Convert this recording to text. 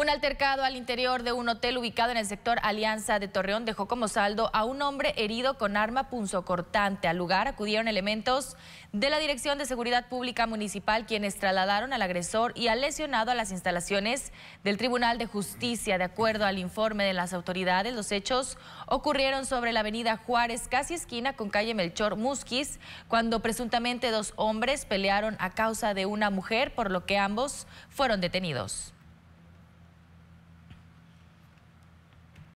Un altercado al interior de un hotel ubicado en el sector Alianza de Torreón dejó como saldo a un hombre herido con arma punzocortante. Al lugar acudieron elementos de la Dirección de Seguridad Pública Municipal quienes trasladaron al agresor y al lesionado a las instalaciones del Tribunal de Justicia. De acuerdo al informe de las autoridades, los hechos ocurrieron sobre la avenida Juárez, casi esquina con calle Melchor Musquis, cuando presuntamente dos hombres pelearon a causa de una mujer, por lo que ambos fueron detenidos.